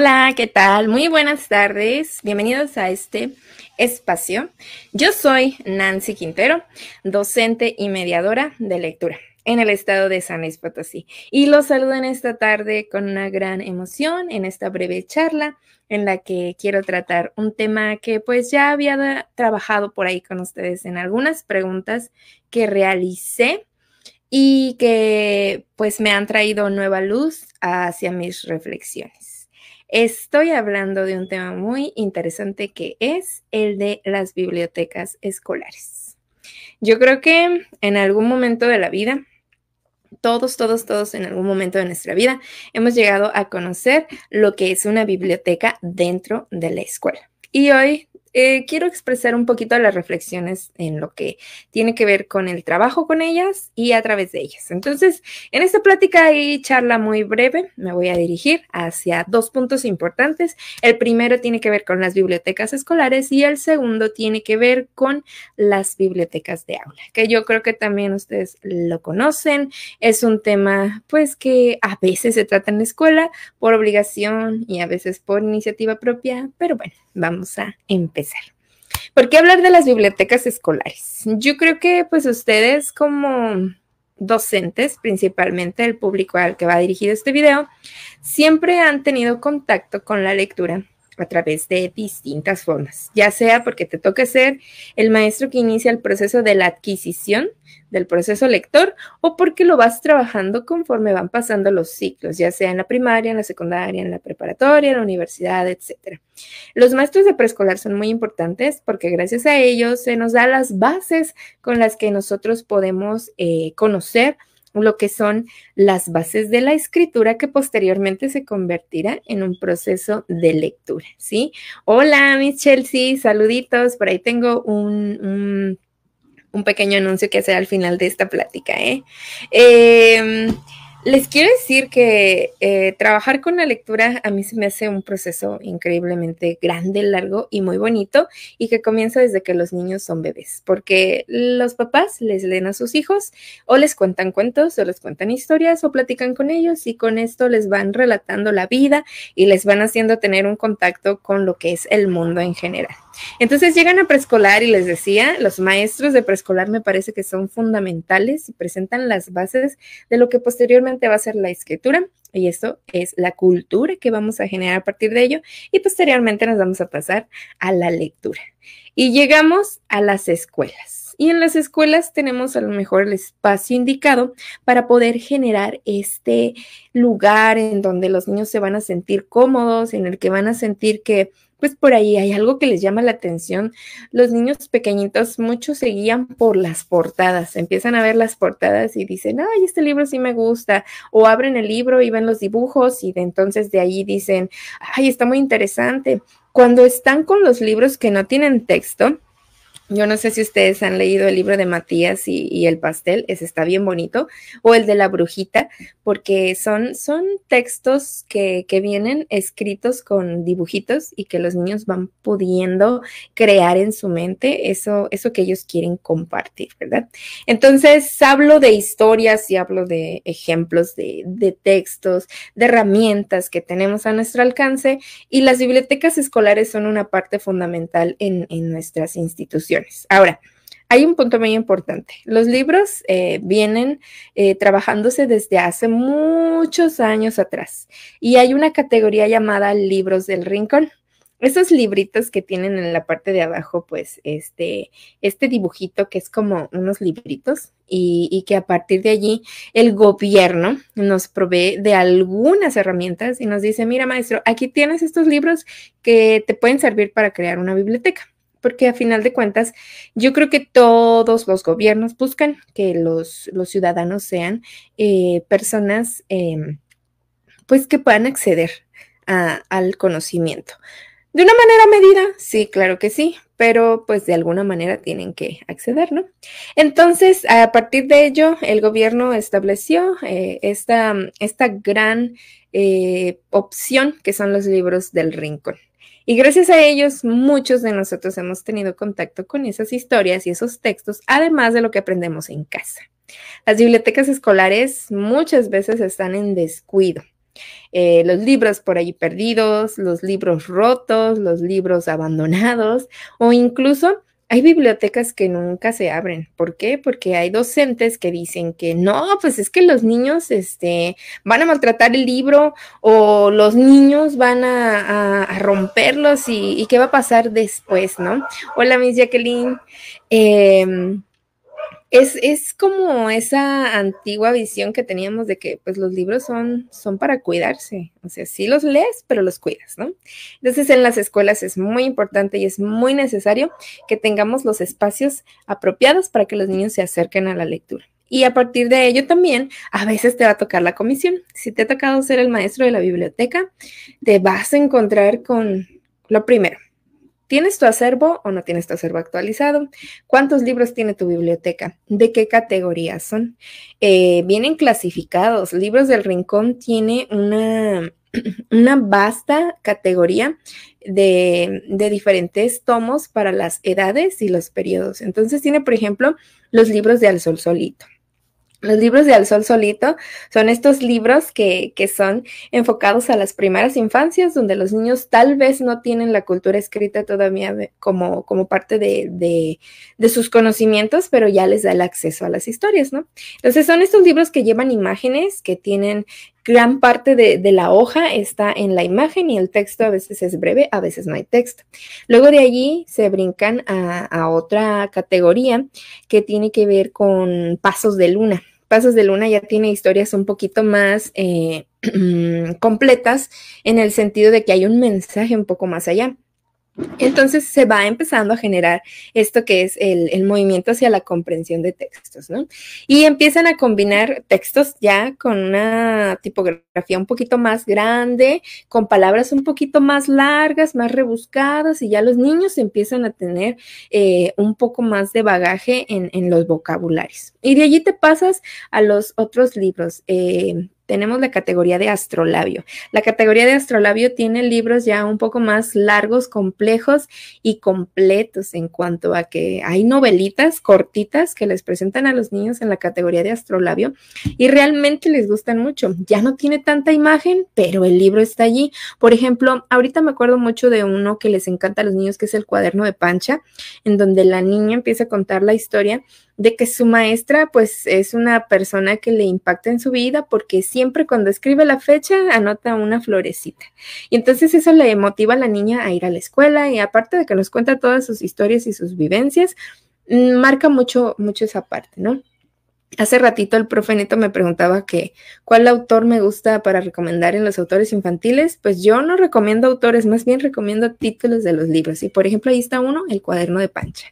Hola, ¿qué tal? Muy buenas tardes. Bienvenidos a este espacio. Yo soy Nancy Quintero, docente y mediadora de lectura en el estado de San Luis Potosí. Y los saludo en esta tarde con una gran emoción en esta breve charla en la que quiero tratar un tema que pues ya había trabajado por ahí con ustedes en algunas preguntas que realicé y que pues me han traído nueva luz hacia mis reflexiones. Estoy hablando de un tema muy interesante que es el de las bibliotecas escolares. Yo creo que en algún momento de la vida, todos, todos, todos en algún momento de nuestra vida hemos llegado a conocer lo que es una biblioteca dentro de la escuela. Y hoy eh, quiero expresar un poquito las reflexiones en lo que tiene que ver con el trabajo con ellas y a través de ellas. Entonces, en esta plática y charla muy breve, me voy a dirigir hacia dos puntos importantes. El primero tiene que ver con las bibliotecas escolares y el segundo tiene que ver con las bibliotecas de aula, que yo creo que también ustedes lo conocen. Es un tema, pues, que a veces se trata en la escuela por obligación y a veces por iniciativa propia, pero bueno, vamos a empezar. ¿Por qué hablar de las bibliotecas escolares? Yo creo que pues ustedes como docentes, principalmente el público al que va dirigido este video, siempre han tenido contacto con la lectura a través de distintas formas, ya sea porque te toca ser el maestro que inicia el proceso de la adquisición del proceso lector o porque lo vas trabajando conforme van pasando los ciclos, ya sea en la primaria, en la secundaria, en la preparatoria, en la universidad, etc. Los maestros de preescolar son muy importantes porque gracias a ellos se nos da las bases con las que nosotros podemos eh, conocer lo que son las bases de la escritura que posteriormente se convertirá en un proceso de lectura, ¿sí? Hola, Miss Chelsea, saluditos, por ahí tengo un un pequeño anuncio que hacer al final de esta plática. ¿eh? Em, les quiero decir que eh, trabajar con la lectura a mí se me hace un proceso increíblemente grande, largo y muy bonito y que comienza desde que los niños son bebés, porque los papás les leen a sus hijos o les cuentan cuentos o les cuentan historias o platican con ellos y con esto les van relatando la vida y les van haciendo tener un contacto con lo que es el mundo en general. Entonces llegan a preescolar y les decía, los maestros de preescolar me parece que son fundamentales y presentan las bases de lo que posteriormente va a ser la escritura. Y esto es la cultura que vamos a generar a partir de ello. Y posteriormente nos vamos a pasar a la lectura. Y llegamos a las escuelas. Y en las escuelas tenemos a lo mejor el espacio indicado para poder generar este lugar en donde los niños se van a sentir cómodos, en el que van a sentir que pues por ahí hay algo que les llama la atención. Los niños pequeñitos, muchos seguían por las portadas, empiezan a ver las portadas y dicen, ay, este libro sí me gusta, o abren el libro y ven los dibujos y de entonces de ahí dicen, ay, está muy interesante. Cuando están con los libros que no tienen texto, yo no sé si ustedes han leído el libro de Matías y, el pastel, ese está bien bonito, o el de la brujita, porque son, son textos que, vienen escritos con dibujitos y que los niños van pudiendo crear en su mente eso, eso que ellos quieren compartir, ¿verdad? Entonces, hablo de historias y hablo de ejemplos de, textos, de herramientas que tenemos a nuestro alcance y las bibliotecas escolares son una parte fundamental en nuestras instituciones. Ahora, hay un punto muy importante. Los libros eh, vienen eh, trabajándose desde hace muchos años atrás y hay una categoría llamada libros del rincón. Esos libritos que tienen en la parte de abajo, pues este, este dibujito que es como unos libritos y que a partir de allí el gobierno nos provee de algunas herramientas y nos dice, mira maestro, aquí tienes estos libros que te pueden servir para crear una biblioteca porque a final de cuentas yo creo que todos los gobiernos buscan que los, ciudadanos sean eh, personas em, pues que puedan acceder al conocimiento. De una manera medida, sí, claro que sí, pero pues de alguna manera tienen que acceder, ¿no? Entonces, a partir de ello, el gobierno estableció eh, esta, esta gran eh, opción que son los libros del rincón. Y gracias a ellos, muchos de nosotros hemos tenido contacto con esas historias y esos textos, además de lo que aprendemos en casa. Las bibliotecas escolares muchas veces están en descuido. Eh, los libros por ahí perdidos, los libros rotos, los libros abandonados o incluso hay bibliotecas que nunca se abren. ¿Por qué? Porque hay docentes que dicen que no, pues es que los niños este, van a maltratar el libro o los niños van a, romperlos y, y, qué va a pasar después, ¿no? Hola, Miss Jacqueline. Em, es, es, como esa antigua visión que teníamos de que pues los libros son, son para cuidarse. O sea, sí los lees, pero los cuidas, ¿no? Entonces en las escuelas es muy importante y es muy necesario que tengamos los espacios apropiados para que los niños se acerquen a la lectura. Y a partir de ello también, a veces te va a tocar la comisión. Si te ha tocado ser el maestro de la biblioteca, te vas a encontrar con lo primero, ¿Tienes tu acervo o no tienes tu acervo actualizado? ¿Cuántos libros tiene tu biblioteca? ¿De qué categorías son? Eh, vienen clasificados. Libros del Rincón tiene una, una vasta categoría de, de, diferentes tomos para las edades y los periodos. Entonces tiene, por ejemplo, los libros de Al Sol Solito. Los libros de Al Sol Solito son estos libros que, son enfocados a las primeras infancias, donde los niños tal vez no tienen la cultura escrita todavía como, como parte de, de, sus conocimientos, pero ya les da el acceso a las historias, ¿no? Entonces son estos libros que llevan imágenes, que tienen Gran parte de, la hoja está en la imagen y el texto a veces es breve, a veces no hay texto. Luego de allí se brincan a, otra categoría que tiene que ver con pasos de luna. Pasos de Luna ya tiene historias un poquito más eh, completas en el sentido de que hay un mensaje un poco más allá. Entonces se va empezando a generar esto que es el, movimiento hacia la comprensión de textos, ¿no? Y empiezan a combinar textos ya con una tipografía un poquito más grande, con palabras un poquito más largas, más rebuscadas, y ya los niños empiezan a tener eh, un poco más de bagaje en, los vocabularios. Y de allí te pasas a los otros libros. Eh, tenemos la categoría de astrolabio. La categoría de astrolabio tiene libros ya un poco más largos, complejos y completos en cuanto a que hay novelitas cortitas que les presentan a los niños en la categoría de astrolabio y realmente les gustan mucho. Ya no tiene tanta imagen, pero el libro está allí. Por ejemplo, ahorita me acuerdo mucho de uno que les encanta a los niños, que es el cuaderno de Pancha, en donde la niña empieza a contar la historia de que su maestra pues es una persona que le impacta en su vida porque siempre cuando escribe la fecha anota una florecita. Y entonces eso le motiva a la niña a ir a la escuela y aparte de que nos cuenta todas sus historias y sus vivencias, mm, marca mucho, mucho esa parte, ¿no? Hace ratito el profe Neto me preguntaba que cuál autor me gusta para recomendar en los autores infantiles. Pues yo no recomiendo autores, más bien recomiendo títulos de los libros. Y por ejemplo, ahí está uno, El cuaderno de Pancha.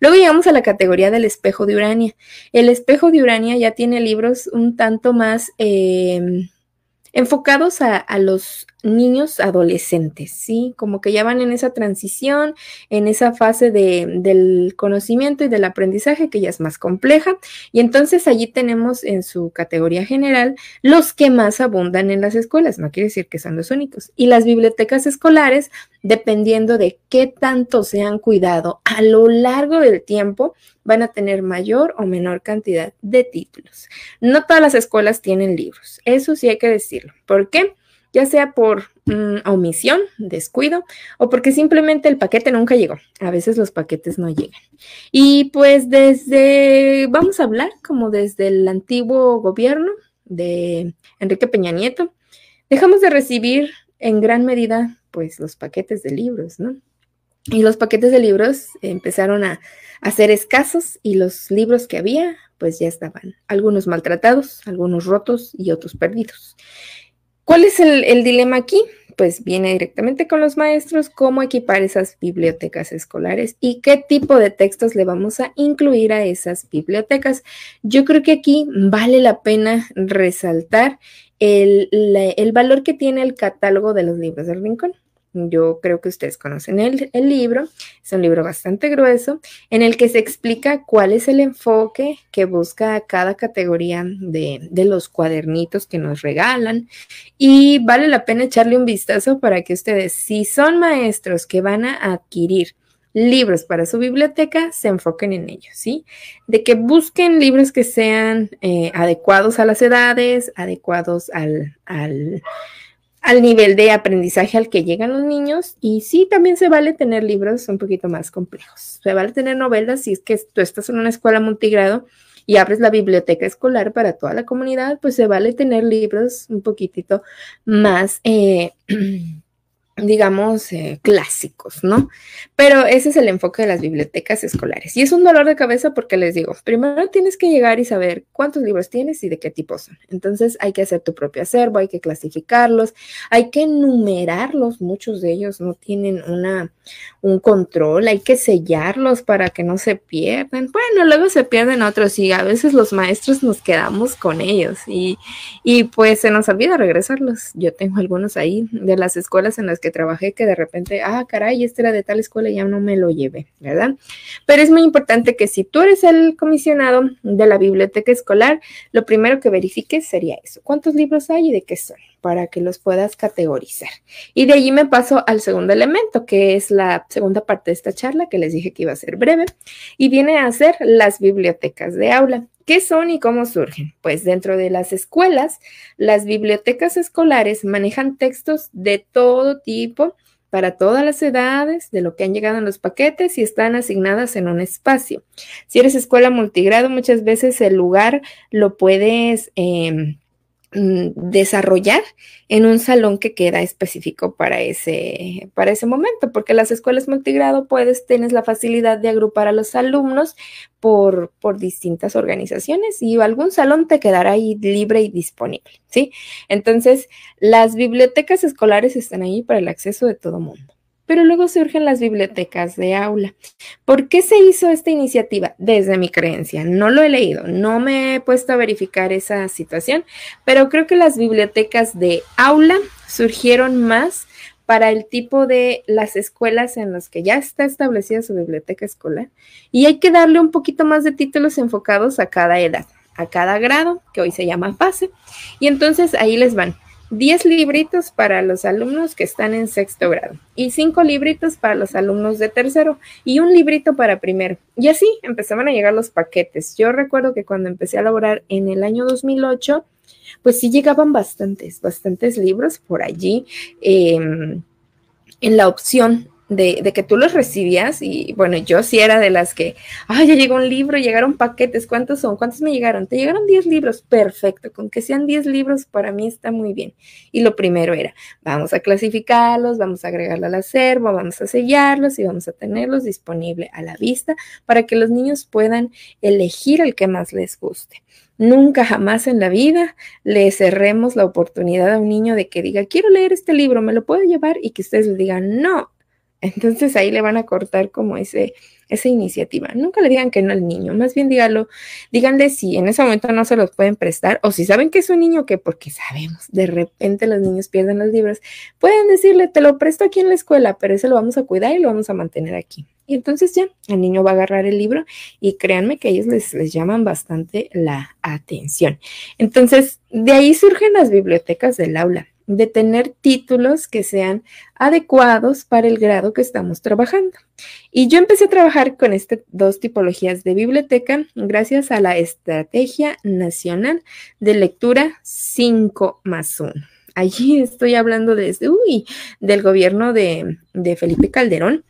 Luego llegamos a la categoría del espejo de Urania. El espejo de Urania ya tiene libros un tanto más... Eh, enfocados a, los niños adolescentes, ¿sí? Como que ya van en esa transición, en esa fase del conocimiento y del aprendizaje que ya es más compleja. Y entonces allí tenemos en su categoría general los que más abundan en las escuelas, no quiere decir que sean los únicos. Y las bibliotecas escolares dependiendo de qué tanto se han cuidado a lo largo del tiempo, van a tener mayor o menor cantidad de títulos. No todas las escuelas tienen libros, eso sí hay que decirlo. ¿Por qué? Ya sea por mm, omisión, descuido o porque simplemente el paquete nunca llegó. A veces los paquetes no llegan. Y pues desde, vamos a hablar como desde el antiguo gobierno de Enrique Peña Nieto, dejamos de recibir en gran medida, pues los paquetes de libros, ¿no? Y los paquetes de libros empezaron a, ser escasos y los libros que había, pues ya estaban, algunos maltratados, algunos rotos y otros perdidos. ¿Cuál es el dilema aquí? pues viene directamente con los maestros cómo equipar esas bibliotecas escolares y qué tipo de textos le vamos a incluir a esas bibliotecas. Yo creo que aquí vale la pena resaltar el, valor que tiene el catálogo de los libros del rincón. Yo creo que ustedes conocen el, libro, es un libro bastante grueso, en el que se explica cuál es el enfoque que busca cada categoría de, los cuadernitos que nos regalan. Y vale la pena echarle un vistazo para que ustedes, si son maestros que van a adquirir libros para su biblioteca, se enfoquen en ellos, ¿sí? De que busquen libros que sean eh, adecuados a las edades, adecuados al al nivel de aprendizaje al que llegan los niños y sí, también se vale tener libros un poquito más complejos. Se vale tener novelas si es que tú estás en una escuela multigrado y abres la biblioteca escolar para toda la comunidad, pues se vale tener libros un poquitito más eh, digamos, eh, clásicos, ¿no? Pero ese es el enfoque de las bibliotecas escolares. Y es un dolor de cabeza porque les digo, primero tienes que llegar y saber cuántos libros tienes y de qué tipo son. Entonces hay que hacer tu propio acervo, hay que clasificarlos, hay que numerarlos, muchos de ellos no tienen una, un control, hay que sellarlos para que no se pierdan. Bueno, luego se pierden otros y a veces los maestros nos quedamos con ellos y, y pues se nos olvida regresarlos. Yo tengo algunos ahí de las escuelas en las que trabajé que de repente, ah, caray, este era de tal escuela y ya no me lo llevé, ¿verdad? Pero es muy importante que si tú eres el comisionado de la biblioteca escolar, lo primero que verifiques sería eso, cuántos libros hay y de qué son, para que los puedas categorizar. Y de allí me paso al segundo elemento, que es la segunda parte de esta charla que les dije que iba a ser breve, y viene a ser las bibliotecas de aula. ¿Qué son y cómo surgen? Pues dentro de las escuelas, las bibliotecas escolares manejan textos de todo tipo, para todas las edades, de lo que han llegado en los paquetes y están asignadas en un espacio. Si eres escuela multigrado, muchas veces el lugar lo puedes... Em, Mm, desarrollar en un salón que queda específico para ese, para ese momento, porque las escuelas multigrado puedes, tienes la facilidad de agrupar a los alumnos por, por distintas organizaciones y algún salón te quedará ahí libre y disponible, ¿sí? Entonces, las bibliotecas escolares están ahí para el acceso de todo mundo pero luego surgen las bibliotecas de aula. ¿Por qué se hizo esta iniciativa? Desde mi creencia, no lo he leído, no me he puesto a verificar esa situación, pero creo que las bibliotecas de aula surgieron más para el tipo de las escuelas en las que ya está establecida su biblioteca escolar y hay que darle un poquito más de títulos enfocados a cada edad, a cada grado, que hoy se llama fase, y entonces ahí les van 10 libritos para los alumnos que están en sexto grado y 5 libritos para los alumnos de tercero y un librito para primero. Y así empezaban a llegar los paquetes. Yo recuerdo que cuando empecé a laborar en el año 2008, pues sí llegaban bastantes, bastantes libros por allí em, en la opción de, que tú los recibías y bueno, yo sí era de las que, ay, ya llegó un libro, llegaron paquetes, ¿cuántos son? ¿Cuántos me llegaron? Te llegaron 10 libros, perfecto, con que sean 10 libros para mí está muy bien. Y lo primero era, vamos a clasificarlos, vamos a agregarlo al acervo, vamos a sellarlos y vamos a tenerlos disponible a la vista para que los niños puedan elegir el que más les guste. Nunca jamás en la vida le cerremos la oportunidad a un niño de que diga, quiero leer este libro, me lo puedo llevar y que ustedes le digan, no, entonces ahí le van a cortar como ese, esa iniciativa. Nunca le digan que no al niño, más bien dígalo, díganle si en ese momento no se los pueden prestar o si saben que es un niño que, porque sabemos, de repente los niños pierden los libros, pueden decirle, te lo presto aquí en la escuela, pero ese lo vamos a cuidar y lo vamos a mantener aquí. Y entonces ya el niño va a agarrar el libro y créanme que ellos les, les llaman bastante la atención. Entonces, de ahí surgen las bibliotecas del aula de tener títulos que sean adecuados para el grado que estamos trabajando. Y yo empecé a trabajar con estas dos tipologías de biblioteca gracias a la Estrategia Nacional de Lectura 5 más 1. Allí estoy hablando desde, uy, del gobierno de, Felipe Calderón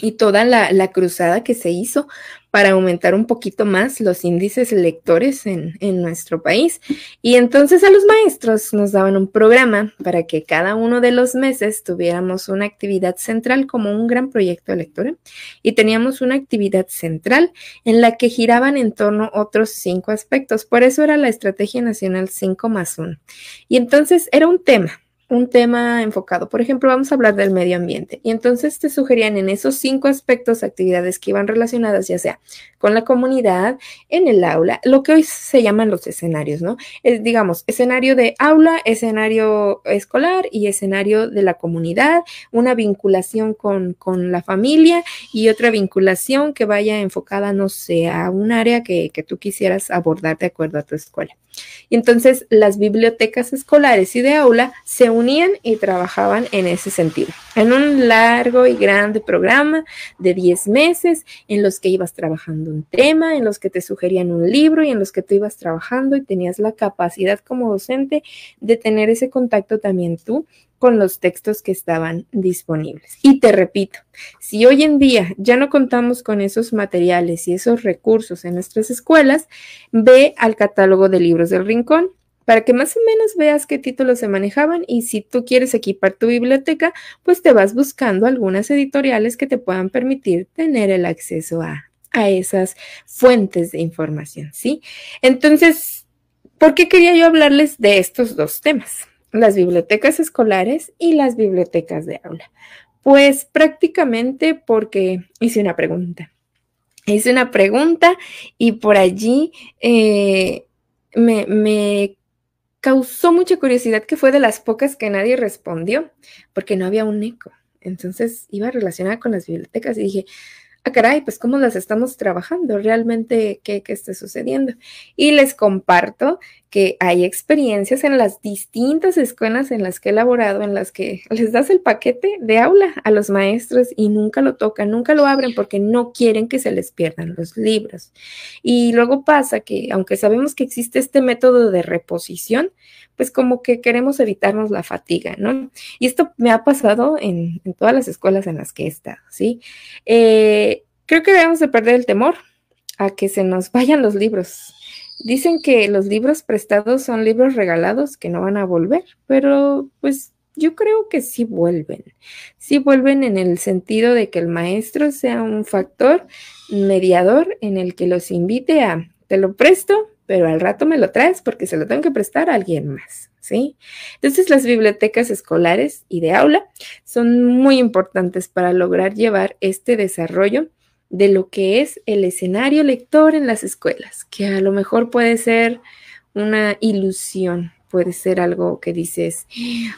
y toda la, la, cruzada que se hizo para aumentar un poquito más los índices lectores en, nuestro país. Y entonces a los maestros nos daban un programa para que cada uno de los meses tuviéramos una actividad central como un gran proyecto de y teníamos una actividad central en la que giraban en torno otros cinco aspectos. Por eso era la Estrategia Nacional 5 más 1. Y entonces era un tema un tema enfocado. Por ejemplo, vamos a hablar del medio ambiente. Y entonces te sugerían en esos cinco aspectos actividades que iban relacionadas, ya sea con la comunidad, en el aula, lo que hoy se llaman los escenarios, ¿no? digamos, escenario de aula, escenario escolar y escenario de la comunidad, una vinculación con, la familia y otra vinculación que vaya enfocada, no sé, a un área que tú quisieras abordar de acuerdo a tu escuela. Y entonces las bibliotecas escolares y de aula se unían y trabajaban en ese sentido en un largo y grande programa de 10 meses en los que ibas trabajando un tema, en los que te sugerían un libro y en los que tú ibas trabajando y tenías la capacidad como docente de tener ese contacto también tú con los textos que estaban disponibles. Y te repito, si hoy en día ya no contamos con esos materiales y esos recursos en nuestras escuelas, ve al catálogo de libros del rincón para que más o menos veas qué títulos se manejaban y si tú quieres equipar tu biblioteca, pues te vas buscando algunas editoriales que te puedan permitir tener el acceso a, esas fuentes de información, ¿sí? Entonces, ¿por qué quería yo hablarles de estos dos temas? Las bibliotecas escolares y las bibliotecas de aula. Pues prácticamente porque hice una pregunta. Hice una pregunta y por allí eh, me, me causó mucha curiosidad que fue de las pocas que nadie respondió, porque no había un eco. Entonces iba relacionada con las bibliotecas y dije, ah, caray, pues cómo las estamos trabajando, realmente qué, qué está sucediendo. Y les comparto que hay experiencias en las distintas escuelas en las que he elaborado, en las que les das el paquete de aula a los maestros y nunca lo tocan, nunca lo abren porque no quieren que se les pierdan los libros. Y luego pasa que, aunque sabemos que existe este método de reposición, pues como que queremos evitarnos la fatiga, ¿no? Y esto me ha pasado en, todas las escuelas en las que he estado, ¿sí? Eh, creo que debemos de perder el temor a que se nos vayan los libros. Dicen que los libros prestados son libros regalados que no van a volver, pero pues yo creo que sí vuelven. Sí vuelven en el sentido de que el maestro sea un factor mediador en el que los invite a, te lo presto, pero al rato me lo traes porque se lo tengo que prestar a alguien más, ¿sí? Entonces las bibliotecas escolares y de aula son muy importantes para lograr llevar este desarrollo de lo que es el escenario lector en las escuelas, que a lo mejor puede ser una ilusión, puede ser algo que dices,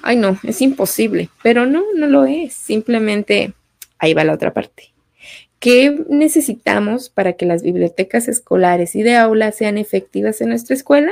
ay no, es imposible, pero no, no lo es, simplemente ahí va la otra parte. ¿Qué necesitamos para que las bibliotecas escolares y de aula sean efectivas en nuestra escuela?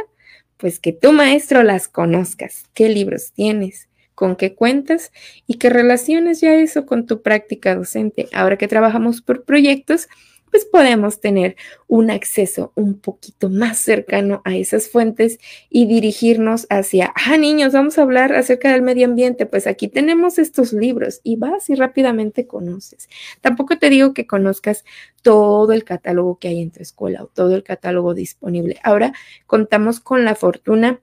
Pues que tu maestro las conozcas, qué libros tienes, con qué cuentas y que relaciones ya eso con tu práctica docente. Ahora que trabajamos por proyectos, pues podemos tener un acceso un poquito más cercano a esas fuentes y dirigirnos hacia, ah, niños, vamos a hablar acerca del medio ambiente, pues aquí tenemos estos libros y vas y rápidamente conoces. Tampoco te digo que conozcas todo el catálogo que hay en tu escuela o todo el catálogo disponible. Ahora contamos con la fortuna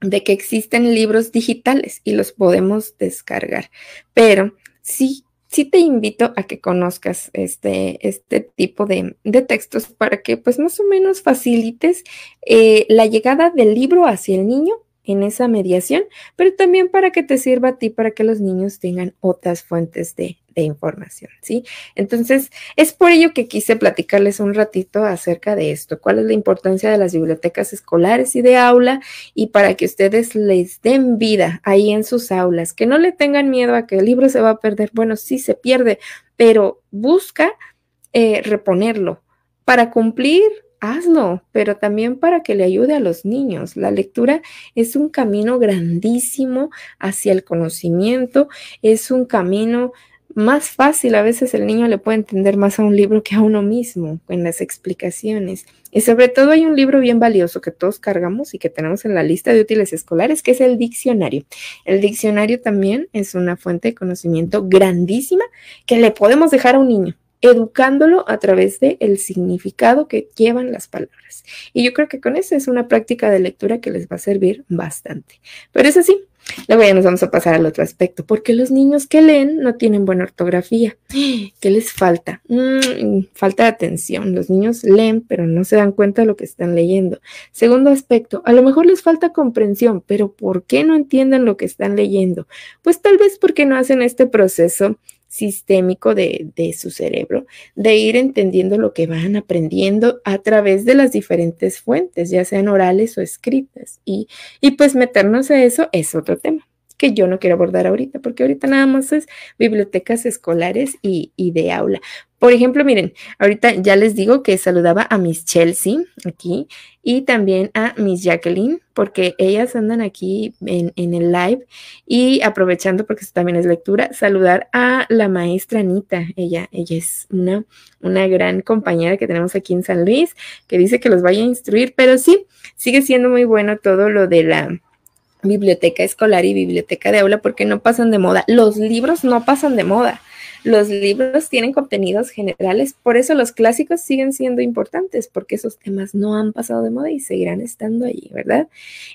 de que existen libros digitales y los podemos descargar, pero sí sí te invito a que conozcas este, este tipo de, textos para que pues más o menos facilites eh, la llegada del libro hacia el niño en esa mediación, pero también para que te sirva a ti, para que los niños tengan otras fuentes de, información, ¿sí? Entonces, es por ello que quise platicarles un ratito acerca de esto, cuál es la importancia de las bibliotecas escolares y de aula y para que ustedes les den vida ahí en sus aulas, que no le tengan miedo a que el libro se va a perder, bueno, sí se pierde, pero busca eh, reponerlo para cumplir hazlo, pero también para que le ayude a los niños. La lectura es un camino grandísimo hacia el conocimiento, es un camino más fácil, a veces el niño le puede entender más a un libro que a uno mismo en las explicaciones. Y sobre todo hay un libro bien valioso que todos cargamos y que tenemos en la lista de útiles escolares, que es el diccionario. El diccionario también es una fuente de conocimiento grandísima que le podemos dejar a un niño educándolo a través del el significado que llevan las palabras. Y yo creo que con eso es una práctica de lectura que les va a servir bastante. Pero es así. Luego ya nos vamos a pasar al otro aspecto, porque los niños que leen no tienen buena ortografía. ¿Qué les falta? Mm, falta de atención. Los niños leen, pero no se dan cuenta de lo que están leyendo. Segundo aspecto, a lo mejor les falta comprensión, pero ¿por qué no entienden lo que están leyendo? Pues tal vez porque no hacen este proceso sistémico de, de, su cerebro, de ir entendiendo lo que van aprendiendo a través de las diferentes fuentes, ya sean orales o escritas. Y, y pues meternos a eso es otro tema que yo no quiero abordar ahorita, porque ahorita nada más es bibliotecas escolares y, de aula. Por ejemplo, miren, ahorita ya les digo que saludaba a Miss Chelsea aquí y también a Miss Jacqueline, porque ellas andan aquí en, el live y aprovechando, porque también es lectura, saludar a la maestra Anita. Ella, ella es una, una gran compañera que tenemos aquí en San Luis, que dice que los vaya a instruir, pero sí, sigue siendo muy bueno todo lo de la biblioteca escolar y biblioteca de aula porque no pasan de moda. Los libros no pasan de moda. Los libros tienen contenidos generales, por eso los clásicos siguen siendo importantes, porque esos temas no han pasado de moda y seguirán estando allí, ¿verdad?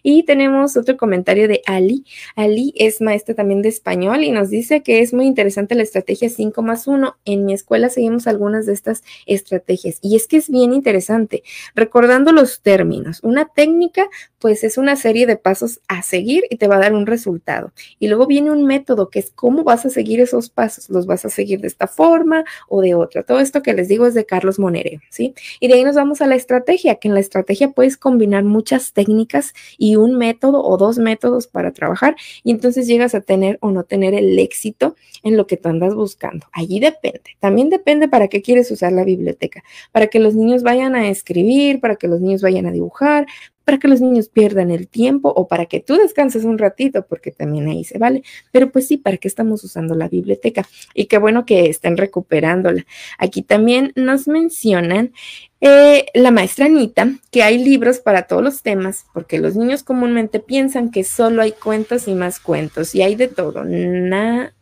Y tenemos otro comentario de Ali. Ali es maestra también de español y nos dice que es muy interesante la estrategia 5 más 1. En mi escuela seguimos algunas de estas estrategias y es que es bien interesante, recordando los términos. Una técnica pues es una serie de pasos a seguir y te va a dar un resultado. Y luego viene un método que es cómo vas a seguir esos pasos. Los vas a seguir de esta forma o de otra. Todo esto que les digo es de Carlos Monereo, ¿sí? Y de ahí nos vamos a la estrategia, que en la estrategia puedes combinar muchas técnicas y un método o dos métodos para trabajar y entonces llegas a tener o no tener el éxito en lo que tú andas buscando. Allí depende. También depende para qué quieres usar la biblioteca. Para que los niños vayan a escribir, para que los niños vayan a dibujar, para que los niños pierdan el tiempo o para que tú descanses un ratito, porque también ahí se vale. Pero pues sí, ¿para qué estamos usando la biblioteca? Y qué bueno que estén recuperándola. Aquí también nos mencionan eh, la maestra Anita, que hay libros para todos los temas, porque los niños comúnmente piensan que solo hay cuentos y más cuentos, y hay de todo, na,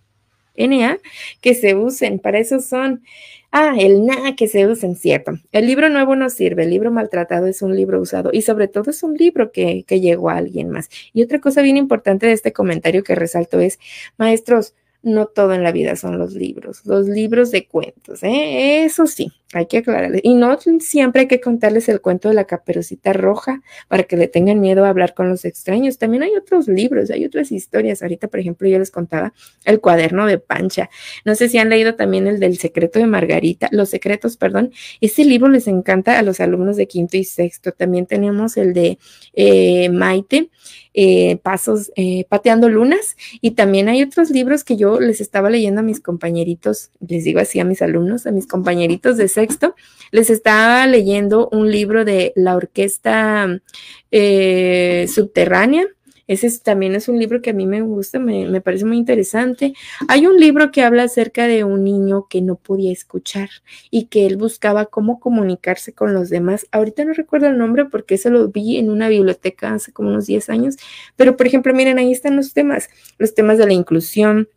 NA, que se usen, para eso son. Ah, el nada que se usa, cierto. El libro nuevo no sirve, el libro maltratado es un libro usado y sobre todo es un libro que, que llegó a alguien más. Y otra cosa bien importante de este comentario que resalto es, maestros, no todo en la vida son los libros, los libros de cuentos, ¿eh? eso sí, hay que aclararles. Y no siempre hay que contarles el cuento de la caperucita roja para que le tengan miedo a hablar con los extraños. También hay otros libros, hay otras historias. Ahorita, por ejemplo, yo les contaba el cuaderno de Pancha. No sé si han leído también el del secreto de Margarita, los secretos, perdón. Este libro les encanta a los alumnos de quinto y sexto. También tenemos el de eh, Maite eh, Pasos, eh, Pateando Lunas, y también hay otros libros que yo les estaba leyendo a mis compañeritos, les digo así a mis alumnos, a mis compañeritos de sexto, les estaba leyendo un libro de la orquesta eh, subterránea ese también es un libro que a mí me gusta, me, me, parece muy interesante. Hay un libro que habla acerca de un niño que no podía escuchar y que él buscaba cómo comunicarse con los demás. Ahorita no recuerdo el nombre porque eso lo vi en una biblioteca hace como unos 10 años, pero por ejemplo, miren, ahí están los temas, los temas de la inclusión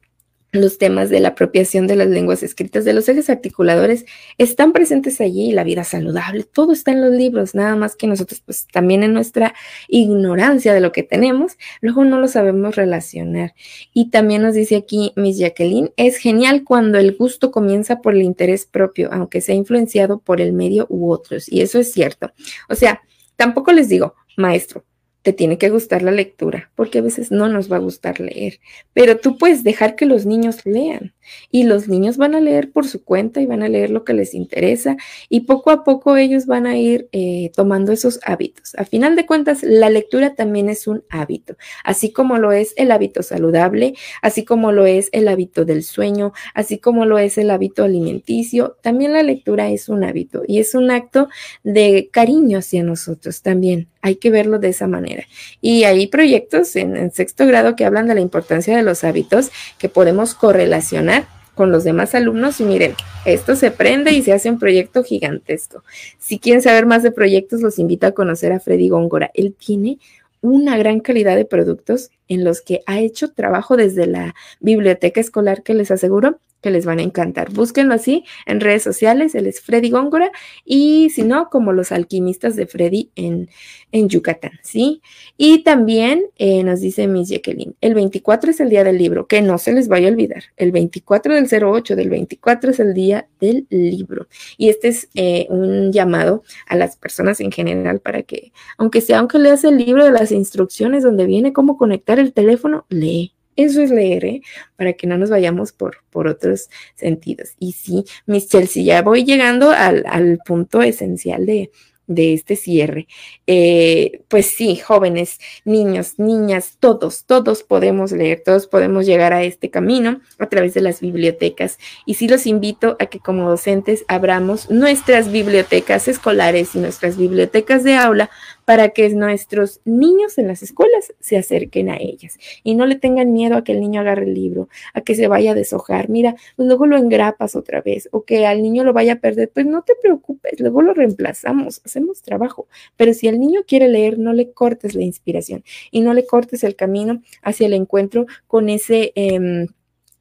los temas de la apropiación de las lenguas escritas, de los ejes articuladores, están presentes allí, la vida saludable, todo está en los libros, nada más que nosotros, pues también en nuestra ignorancia de lo que tenemos, luego no lo sabemos relacionar. Y también nos dice aquí Miss Jacqueline, es genial cuando el gusto comienza por el interés propio, aunque sea influenciado por el medio u otros, y eso es cierto. O sea, tampoco les digo, maestro, te tiene que gustar la lectura, porque a veces no nos va a gustar leer, pero tú puedes dejar que los niños lean y los niños van a leer por su cuenta y van a leer lo que les interesa y poco a poco ellos van a ir eh, tomando esos hábitos. A final de cuentas, la lectura también es un hábito, así como lo es el hábito saludable, así como lo es el hábito del sueño, así como lo es el hábito alimenticio, también la lectura es un hábito y es un acto de cariño hacia nosotros también. Hay que verlo de esa manera. Y hay proyectos en, en sexto grado que hablan de la importancia de los hábitos que podemos correlacionar con los demás alumnos y miren, esto se prende y se hace un proyecto gigantesco. Si quieren saber más de proyectos, los invito a conocer a Freddy Góngora. Él tiene una gran calidad de productos en los que ha hecho trabajo desde la biblioteca escolar que les aseguro que les van a encantar. Búsquenlo así en redes sociales, él es Freddy Góngora y si no, como los alquimistas de Freddy en, en Yucatán, ¿sí? Y también eh, nos dice Miss Jacqueline, el 24 es el día del libro, que no se les vaya a olvidar, el 24 del 08 del 24 es el día del libro. Y este es eh, un llamado a las personas en general para que, aunque sea, aunque leas el libro de las instrucciones donde viene cómo conectar el teléfono, lee eso es leer, ¿eh? para que no nos vayamos por, por otros sentidos. Y sí, mis Chelsea, ya voy llegando al, punto esencial de, este cierre. Eh, pues sí, jóvenes, niños, niñas, todos, todos podemos leer, todos podemos llegar a este camino a través de las bibliotecas. Y sí los invito a que como docentes abramos nuestras bibliotecas escolares y nuestras bibliotecas de aula para que nuestros niños en las escuelas se acerquen a ellas y no le tengan miedo a que el niño agarre el libro, a que se vaya a deshojar. Mira, pues luego lo engrapas otra vez o que al niño lo vaya a perder. Pues no te preocupes, luego lo reemplazamos, hacemos trabajo. Pero si el niño quiere leer, no le cortes la inspiración y no le cortes el camino hacia el encuentro con ese... Em,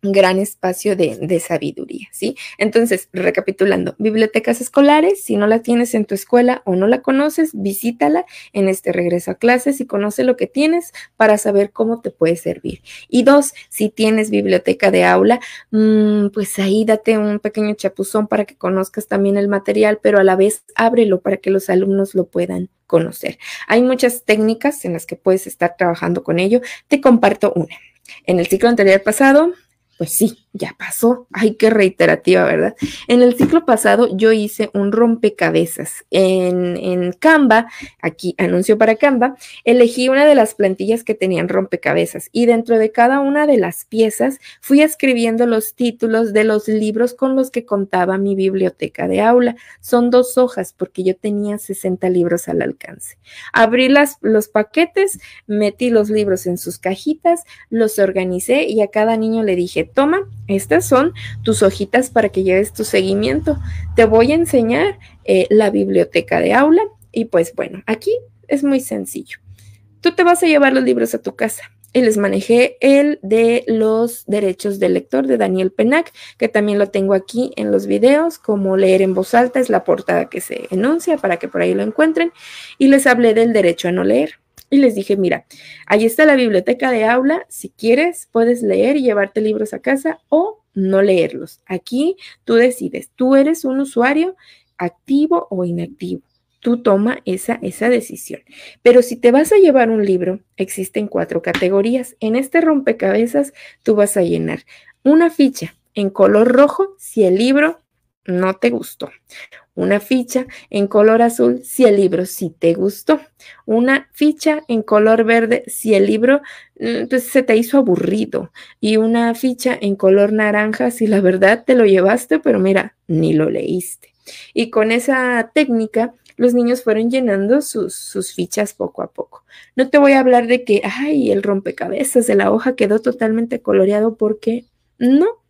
gran espacio de, sabiduría, ¿sí? Entonces, recapitulando, bibliotecas escolares, si no la tienes en tu escuela o no la conoces, visítala en este regreso a clases y conoce lo que tienes para saber cómo te puede servir. Y dos, si tienes biblioteca de aula, mm, pues ahí date un pequeño chapuzón para que conozcas también el material, pero a la vez ábrelo para que los alumnos lo puedan conocer. Hay muchas técnicas en las que puedes estar trabajando con ello. Te comparto una. En el ciclo anterior pasado pues sí, ya pasó. Ay, qué reiterativa, ¿verdad? En el ciclo pasado yo hice un rompecabezas en, en Canva, aquí anuncio para Canva, elegí una de las plantillas que tenían rompecabezas y dentro de cada una de las piezas fui escribiendo los títulos de los libros con los que contaba mi biblioteca de aula. Son dos hojas porque yo tenía 60 libros al alcance. Abrí los paquetes, metí los libros en sus cajitas, los organicé y a cada niño le dije, toma, estas son tus hojitas para que lleves tu seguimiento. Te voy a enseñar eh, la biblioteca de aula y pues bueno, aquí es muy sencillo. Tú te vas a llevar los libros a tu casa. Y les manejé el de los derechos del lector de Daniel Penac, que también lo tengo aquí en los videos, como leer en voz alta es la portada que se enuncia para que por ahí lo encuentren. Y les hablé del derecho a no leer y les dije, mira, allí está la biblioteca de aula, si quieres puedes leer y llevarte libros a casa o no leerlos. Aquí tú decides, tú eres un usuario activo o inactivo. Tú toma esa, esa decisión. Pero si te vas a llevar un libro, existen cuatro categorías. En este rompecabezas tú vas a llenar una ficha en color rojo si el libro no te gustó. Una ficha en color azul si el libro sí te gustó. Una ficha en color verde si el libro mm, pues, se te hizo aburrido. Y una ficha en color naranja si la verdad te lo llevaste, pero mira, ni lo leíste. Y con esa técnica los niños fueron llenando sus, sus, fichas poco a poco. No te voy a hablar de que, ay, el rompecabezas de la hoja quedó totalmente coloreado porque no,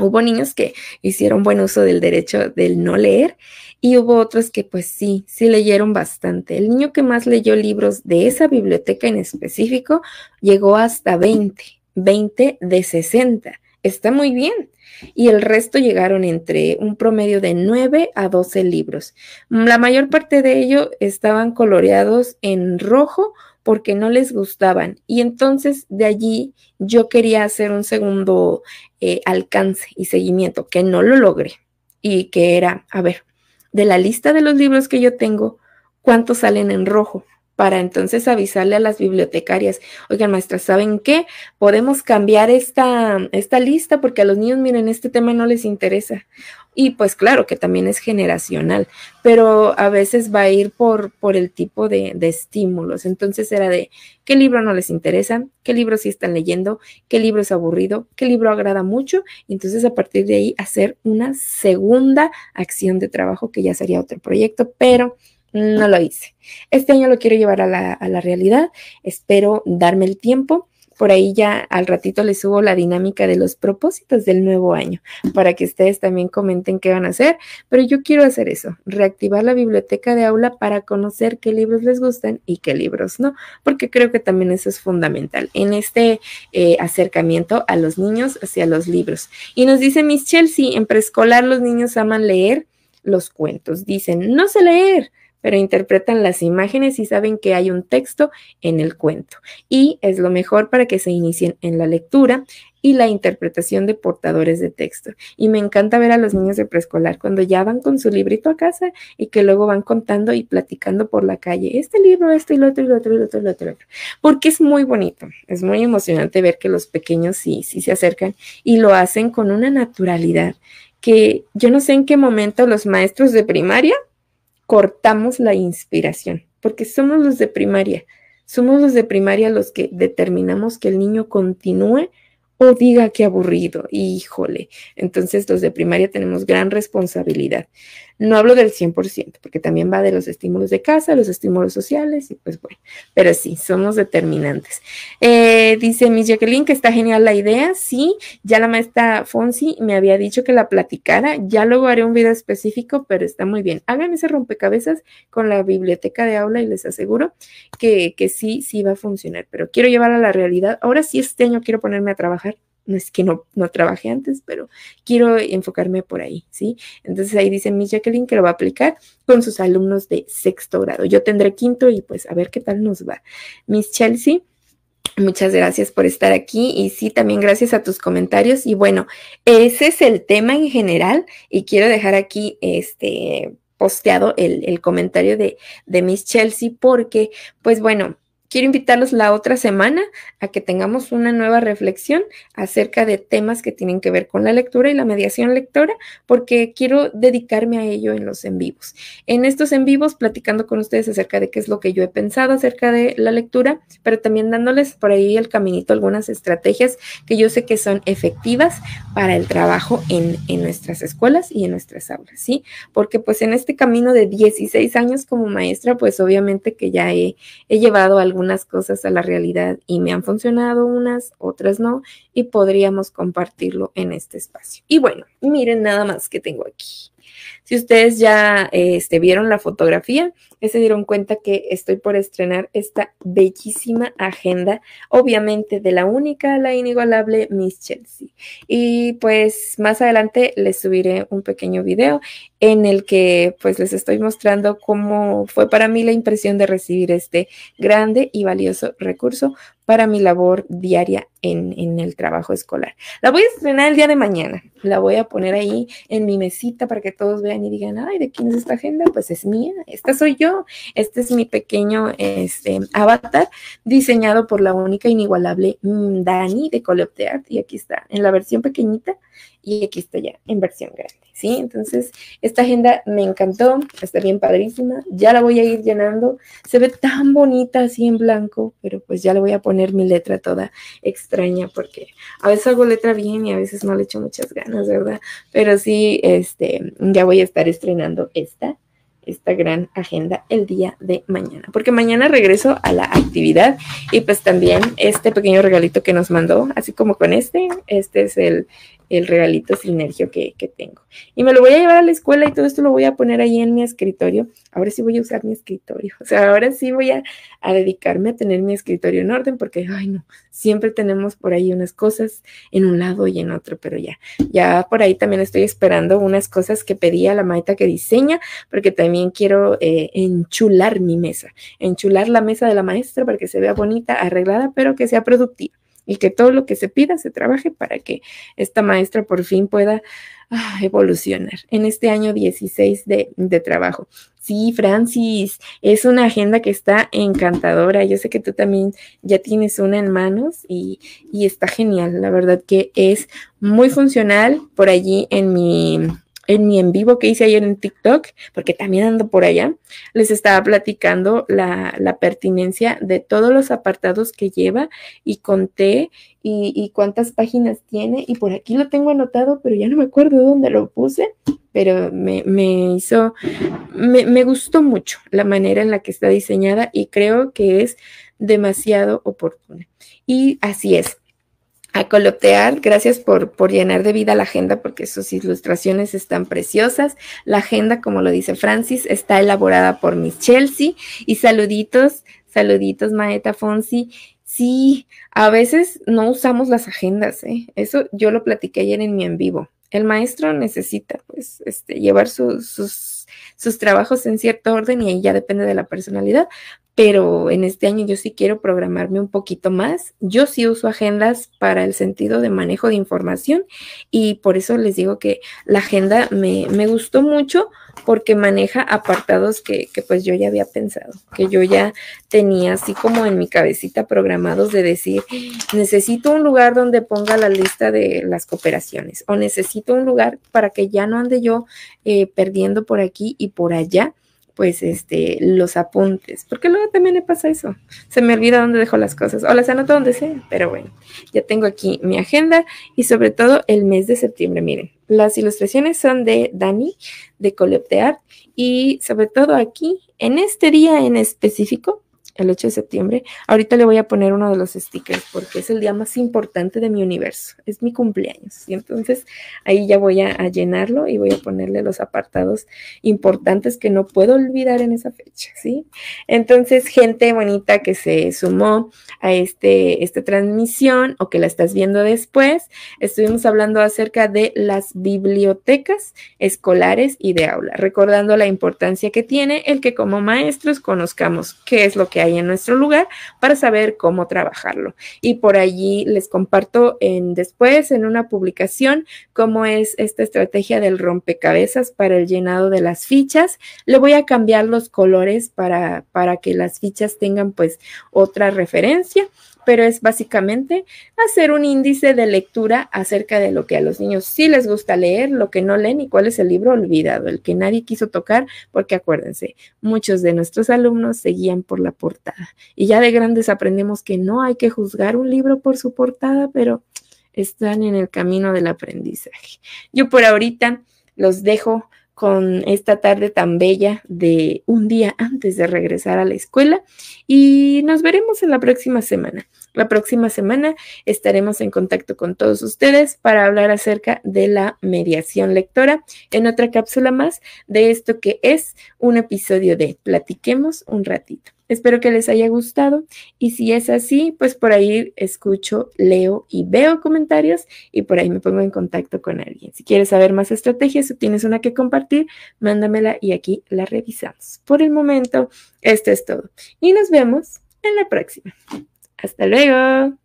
Hubo niños que hicieron buen uso del derecho del no leer y hubo otros que pues sí, sí leyeron bastante. El niño que más leyó libros de esa biblioteca en específico llegó hasta 20, 20 de 60. Está muy bien. Y el resto llegaron entre un promedio de 9 a 12 libros. La mayor parte de ellos estaban coloreados en rojo porque no les gustaban. Y entonces de allí yo quería hacer un segundo eh, alcance y seguimiento, que no lo logré. Y que era, a ver, de la lista de los libros que yo tengo, ¿cuántos salen en rojo? Para entonces avisarle a las bibliotecarias, oigan, maestras, ¿saben qué? Podemos cambiar esta, esta lista porque a los niños, miren, este tema no les interesa. Y pues claro que también es generacional, pero a veces va a ir por, por el tipo de, estímulos. Entonces era de qué libro no les interesa, qué libro sí están leyendo, qué libro es aburrido, qué libro agrada mucho. entonces a partir de ahí hacer una segunda acción de trabajo que ya sería otro proyecto, pero no lo hice. Este año lo quiero llevar a la, a la realidad. Espero darme el tiempo por ahí ya al ratito les subo la dinámica de los propósitos del nuevo año para que ustedes también comenten qué van a hacer. Pero yo quiero hacer eso, reactivar la biblioteca de aula para conocer qué libros les gustan y qué libros no, porque creo que también eso es fundamental en este eh, acercamiento a los niños hacia los libros. Y nos dice Miss Chelsea, en preescolar los niños aman leer los cuentos. Dicen, no sé leer, pero interpretan las imágenes y saben que hay un texto en el cuento. Y es lo mejor para que se inicien en la lectura y la interpretación de portadores de texto. Y me encanta ver a los niños de preescolar cuando ya van con su librito a casa y que luego van contando y platicando por la calle, este libro, este y lo otro, y lo otro, y lo otro, y lo otro. Porque es muy bonito, es muy emocionante ver que los pequeños sí, sí se acercan y lo hacen con una naturalidad que yo no sé en qué momento los maestros de primaria cortamos la inspiración, porque somos los de primaria. Somos los de primaria los que determinamos que el niño continúe o diga que aburrido, híjole. Entonces los de primaria tenemos gran responsabilidad. No hablo del 100%, porque también va de los estímulos de casa, los estímulos sociales, y pues bueno, pero sí, somos determinantes. Eh, dice Miss Jacqueline que está genial la idea, sí, ya la maestra Fonsi me había dicho que la platicara, ya luego haré un video específico, pero está muy bien. Hagan ese rompecabezas con la biblioteca de aula y les aseguro que, que sí, sí va a funcionar, pero quiero llevarla a la realidad. Ahora sí, este año quiero ponerme a trabajar no es que no, no trabajé antes, pero quiero enfocarme por ahí, ¿sí? Entonces ahí dice Miss Jacqueline que lo va a aplicar con sus alumnos de sexto grado. Yo tendré quinto y pues a ver qué tal nos va. Miss Chelsea. Muchas gracias por estar aquí y sí, también gracias a tus comentarios. Y bueno, ese es el tema en general y quiero dejar aquí este posteado el, comentario de, de Miss Chelsea porque, pues bueno, quiero invitarlos la otra semana a que tengamos una nueva reflexión acerca de temas que tienen que ver con la lectura y la mediación lectora, porque quiero dedicarme a ello en los en vivos. En estos en vivos, platicando con ustedes acerca de qué es lo que yo he pensado acerca de la lectura, pero también dándoles por ahí el caminito, algunas estrategias que yo sé que son efectivas para el trabajo en, nuestras escuelas y en nuestras aulas, ¿sí? Porque pues en este camino de 16 años como maestra, pues obviamente que ya he, he llevado algunas unas cosas a la realidad y me han funcionado unas, otras no, y podríamos compartirlo en este espacio. Y bueno, miren nada más que tengo aquí. Si ustedes ya este, vieron la fotografía, se dieron cuenta que estoy por estrenar esta bellísima agenda, obviamente de la única, la inigualable Miss Chelsea. Y pues más adelante les subiré un pequeño video en el que pues les estoy mostrando cómo fue para mí la impresión de recibir este grande y valioso recurso para mi labor diaria en, el trabajo escolar. La voy a estrenar el día de mañana. La voy a poner ahí en mi mesita para que todos vean y digan, ay, ¿de quién es esta agenda? Pues es mía, esta soy yo, este es mi pequeño este, avatar diseñado por la única e inigualable mm, Dani de Art Y aquí está, en la versión pequeñita y aquí está ya en versión grande, ¿sí? Entonces, esta agenda me encantó, está bien padrísima, ya la voy a ir llenando, se ve tan bonita así en blanco, pero pues ya le voy a poner mi letra toda extraña porque a veces hago letra bien y a veces no le echo muchas ganas, ¿verdad? Pero sí, este, ya voy a estar estrenando esta esta gran agenda el día de mañana, porque mañana regreso a la actividad y pues también este pequeño regalito que nos mandó, así como con este, este es el, el regalito sinergio que, tengo. Y me lo voy a llevar a la escuela y todo esto lo voy a poner ahí en mi escritorio. Ahora sí voy a usar mi escritorio. O sea, ahora sí voy a, dedicarme a tener mi escritorio en orden porque, ay no, siempre tenemos por ahí unas cosas en un lado y en otro, pero ya, ya por ahí también estoy esperando unas cosas que pedí a la maita que diseña porque también quiero eh, enchular mi mesa, enchular la mesa de la maestra para que se vea bonita, arreglada, pero que sea productiva y que todo lo que se pida se trabaje para que esta maestra por fin pueda ah, evolucionar en este año 16 de, trabajo. Sí, Francis, es una agenda que está encantadora. Yo sé que tú también ya tienes una en manos y está genial. La verdad que es muy funcional. Por allí en mi en mi en vivo que hice ayer en TikTok, porque también ando por allá, les estaba platicando la, pertinencia de todos los apartados que lleva y conté y, cuántas páginas tiene. Y por aquí lo tengo anotado, pero ya no me acuerdo dónde lo puse, pero me, hizo, me gustó mucho la manera en la que está diseñada y creo que es demasiado oportuna. Y así es, a colotear. Gracias por, por, llenar de vida la agenda porque sus ilustraciones están preciosas. La agenda, como lo dice Francis, está elaborada por Miss Chelsea. Y saluditos, saluditos, Maeta Fonsi. Sí, a veces no usamos las agendas, ¿eh? Eso yo lo platiqué ayer en mi en vivo. El maestro necesita, pues, este, llevar sus sus trabajos en cierto orden y ahí ya depende de la personalidad, pero en este año yo sí quiero programarme un poquito más. Yo sí uso agendas para el sentido de manejo de información y por eso les digo que la agenda me, me gustó mucho porque maneja apartados que, pues yo ya había pensado, que yo ya tenía así como en mi cabecita programados de decir, necesito un lugar donde ponga la lista de las cooperaciones o necesito un lugar para que ya no ande yo eh, perdiendo por aquí y por allá pues este, los apuntes, porque luego también le pasa eso, se me olvida dónde dejo las cosas, o las anoto donde sé, pero bueno, ya tengo aquí mi agenda y sobre todo el mes de septiembre, miren, las ilustraciones son de Dani, de Art, y sobre todo aquí, en este día en específico, el 8 de septiembre. Ahorita le voy a poner uno de los stickers porque es el día más importante de mi universo. Es mi cumpleaños. Y entonces ahí ya voy a, llenarlo y voy a ponerle los apartados importantes que no puedo olvidar en esa fecha, ¿sí? Entonces, gente bonita que se sumó a este, esta transmisión o que la estás viendo después, estuvimos hablando acerca de las bibliotecas escolares y de aula, recordando la importancia que tiene el que como maestros conozcamos qué es lo que Ahí en nuestro lugar para saber cómo trabajarlo. Y por allí les comparto en después en una publicación cómo es esta estrategia del rompecabezas para el llenado de las fichas. Le voy a cambiar los colores para, para que las fichas tengan pues otra referencia pero es básicamente hacer un índice de lectura acerca de lo que a los niños sí les gusta leer, lo que no leen y cuál es el libro olvidado, el que nadie quiso tocar, porque acuérdense, muchos de nuestros alumnos seguían por la portada. Y ya de grandes aprendemos que no hay que juzgar un libro por su portada, pero están en el camino del aprendizaje. Yo por ahorita los dejo con esta tarde tan bella de un día antes de regresar a la escuela y nos veremos en la próxima semana. La próxima semana estaremos en contacto con todos ustedes para hablar acerca de la mediación lectora en otra cápsula más de esto que es un episodio de Platiquemos un ratito. Espero que les haya gustado y si es así, pues por ahí escucho, leo y veo comentarios y por ahí me pongo en contacto con alguien. Si quieres saber más estrategias, o tienes una que compartir, mándamela y aquí la revisamos. Por el momento, esto es todo y nos vemos en la próxima. Hasta luego.